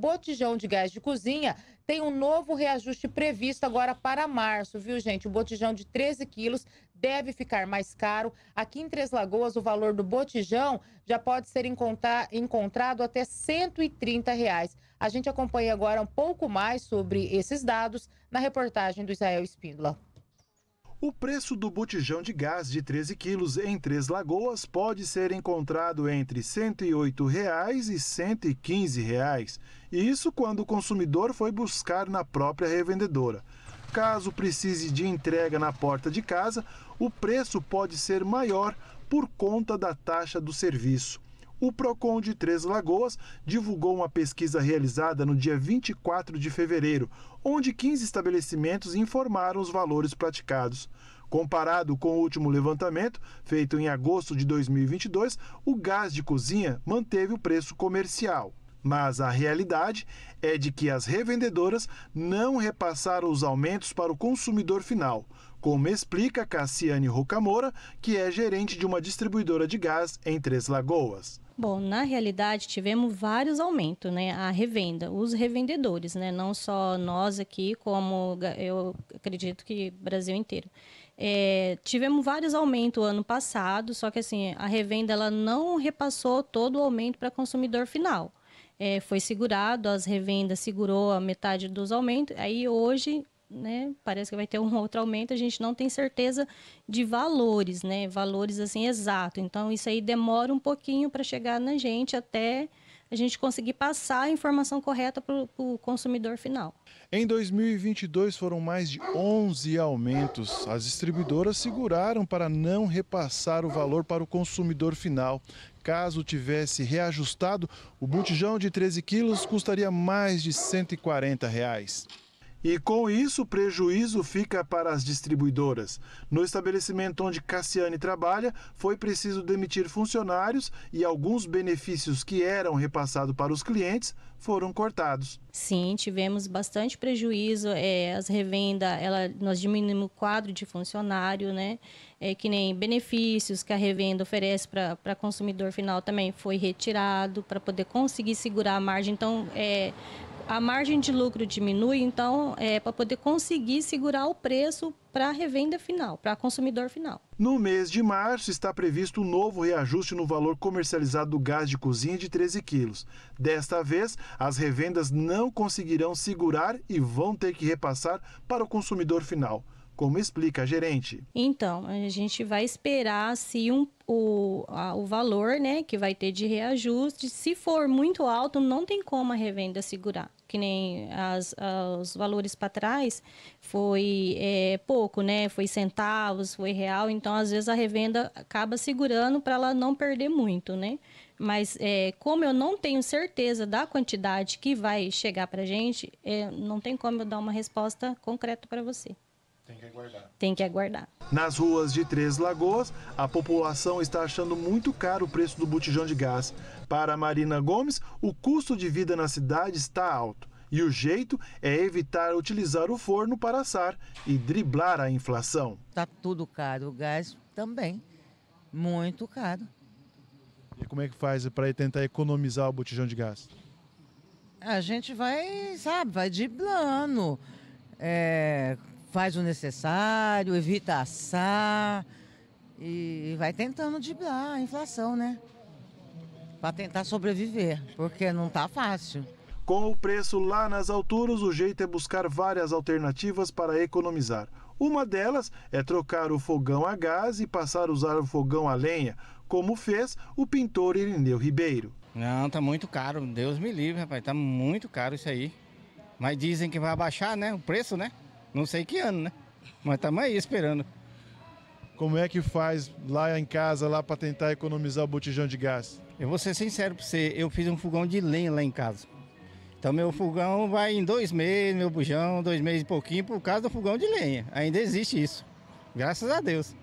botijão de gás de cozinha tem um novo reajuste previsto agora para março, viu, gente? O botijão de 13 quilos deve ficar mais caro. Aqui em Três Lagoas, o valor do botijão já pode ser encontrado até R$ 130. Reais. A gente acompanha agora um pouco mais sobre esses dados na reportagem do Israel Espíndola. O preço do botijão de gás de 13 quilos em Três Lagoas pode ser encontrado entre R$ 108 reais e R$ 115. Reais. Isso quando o consumidor foi buscar na própria revendedora. Caso precise de entrega na porta de casa, o preço pode ser maior por conta da taxa do serviço. O Procon de Três Lagoas divulgou uma pesquisa realizada no dia 24 de fevereiro, onde 15 estabelecimentos informaram os valores praticados. Comparado com o último levantamento, feito em agosto de 2022, o gás de cozinha manteve o preço comercial. Mas a realidade é de que as revendedoras não repassaram os aumentos para o consumidor final, como explica Cassiane Rocamora, que é gerente de uma distribuidora de gás em Três Lagoas. Bom, na realidade tivemos vários aumentos, né? A revenda, os revendedores, né? Não só nós aqui, como eu acredito que Brasil inteiro. É, tivemos vários aumentos ano passado, só que assim a revenda ela não repassou todo o aumento para consumidor final é, foi segurado, as revendas segurou a metade dos aumentos. Aí hoje né? Parece que vai ter um outro aumento, a gente não tem certeza de valores, né? Valores assim exato. Então isso aí demora um pouquinho para chegar na gente até a gente conseguir passar a informação correta para o consumidor final. Em 2022 foram mais de 11 aumentos. As distribuidoras seguraram para não repassar o valor para o consumidor final. Caso tivesse reajustado, o botijão de 13 quilos custaria mais de R$ 140. Reais. E com isso, o prejuízo fica para as distribuidoras. No estabelecimento onde Cassiane trabalha, foi preciso demitir funcionários e alguns benefícios que eram repassados para os clientes foram cortados. Sim, tivemos bastante prejuízo. É, as revendas, nós diminuímos o quadro de funcionário, né? É, que nem benefícios que a revenda oferece para consumidor final também foi retirado para poder conseguir segurar a margem. Então, é, a margem de lucro diminui, então, é para poder conseguir segurar o preço para a revenda final, para consumidor final. No mês de março está previsto um novo reajuste no valor comercializado do gás de cozinha de 13 quilos. Desta vez, as revendas não conseguirão segurar e vão ter que repassar para o consumidor final como explica a gerente. Então, a gente vai esperar se um, o, a, o valor né, que vai ter de reajuste, se for muito alto, não tem como a revenda segurar. Que nem as, os valores para trás foi é, pouco, né? Foi centavos, foi real. Então, às vezes, a revenda acaba segurando para ela não perder muito, né? Mas é, como eu não tenho certeza da quantidade que vai chegar para a gente, é, não tem como eu dar uma resposta concreta para você. Tem que aguardar. Tem que aguardar. Nas ruas de Três Lagoas, a população está achando muito caro o preço do botijão de gás. Para Marina Gomes, o custo de vida na cidade está alto. E o jeito é evitar utilizar o forno para assar e driblar a inflação. Está tudo caro, o gás também, muito caro. E como é que faz para tentar economizar o botijão de gás? A gente vai, sabe, vai driblando. É, faz o necessário, evita assar e vai tentando driblar a inflação, né? Para tentar sobreviver, porque não tá fácil. Com o preço lá nas alturas, o jeito é buscar várias alternativas para economizar. Uma delas é trocar o fogão a gás e passar a usar o fogão a lenha, como fez o pintor Irineu Ribeiro. Não, tá muito caro, Deus me livre, rapaz, tá muito caro isso aí. Mas dizem que vai abaixar, né, o preço, né? Não sei que ano, né? Mas estamos aí esperando. Como é que faz lá em casa, lá para tentar economizar o botijão de gás? Eu vou ser sincero para você, eu fiz um fogão de lenha lá em casa. Então meu fogão vai em dois meses, meu bujão, dois meses e pouquinho, por causa do fogão de lenha. Ainda existe isso. Graças a Deus.